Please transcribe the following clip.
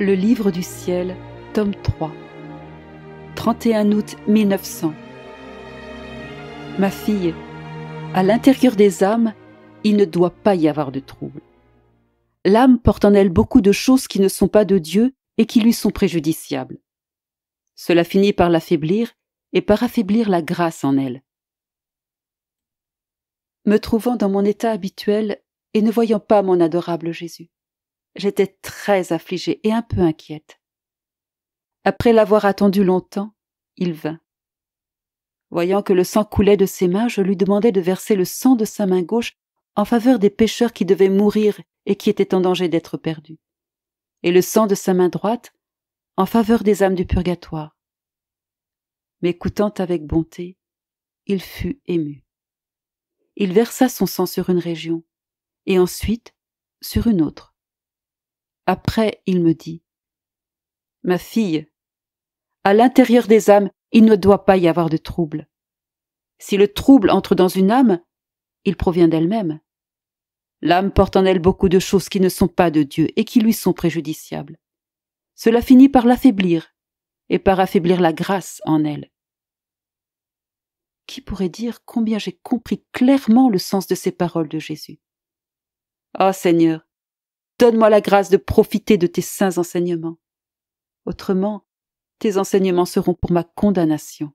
Le Livre du Ciel, tome 3, 31 août 1900. Ma fille, à l'intérieur des âmes, il ne doit pas y avoir de trouble. L'âme porte en elle beaucoup de choses qui ne sont pas de Dieu et qui lui sont préjudiciables. Cela finit par l'affaiblir et par affaiblir la grâce en elle. Me trouvant dans mon état habituel et ne voyant pas mon adorable Jésus, j'étais très affligée et un peu inquiète. Après l'avoir attendu longtemps, il vint. Voyant que le sang coulait de ses mains, je lui demandai de verser le sang de sa main gauche en faveur des pécheurs qui devaient mourir et qui étaient en danger d'être perdus, et le sang de sa main droite en faveur des âmes du purgatoire. M'écoutant avec bonté, il fut ému. Il versa son sang sur une région, et ensuite sur une autre. Après, il me dit Ma fille, à l'intérieur des âmes, il ne doit pas y avoir de trouble. Si le trouble entre dans une âme, il provient d'elle-même. L'âme porte en elle beaucoup de choses qui ne sont pas de Dieu et qui lui sont préjudiciables. Cela finit par l'affaiblir et par affaiblir la grâce en elle. Qui pourrait dire combien j'ai compris clairement le sens de ces paroles de Jésus Ah oh Seigneur, Donne-moi la grâce de profiter de tes saints enseignements. Autrement, tes enseignements seront pour ma condamnation.